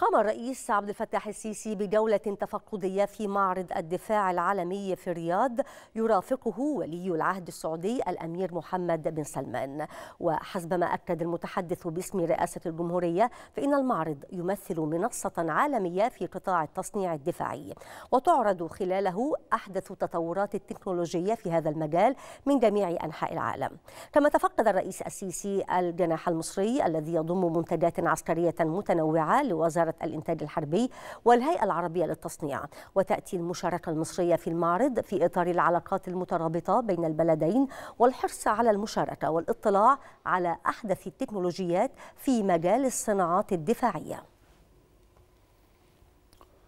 قام الرئيس عبد الفتاح السيسي بجولة تفقدية في معرض الدفاع العالمي في الرياض يرافقه ولي العهد السعودي الأمير محمد بن سلمان وحسبما أكد المتحدث باسم رئاسة الجمهورية فإن المعرض يمثل منصة عالمية في قطاع التصنيع الدفاعي وتعرض خلاله أحدث تطورات التكنولوجية في هذا المجال من جميع أنحاء العالم كما تفقد الرئيس السيسي الجناح المصري الذي يضم منتجات عسكرية متنوعة لوزارة وزارة الإنتاج الحربي والهيئة العربية للتصنيع وتأتي المشاركة المصرية في المعرض في إطار العلاقات المترابطة بين البلدين والحرص على المشاركة والاطلاع على أحدث التكنولوجيات في مجال الصناعات الدفاعية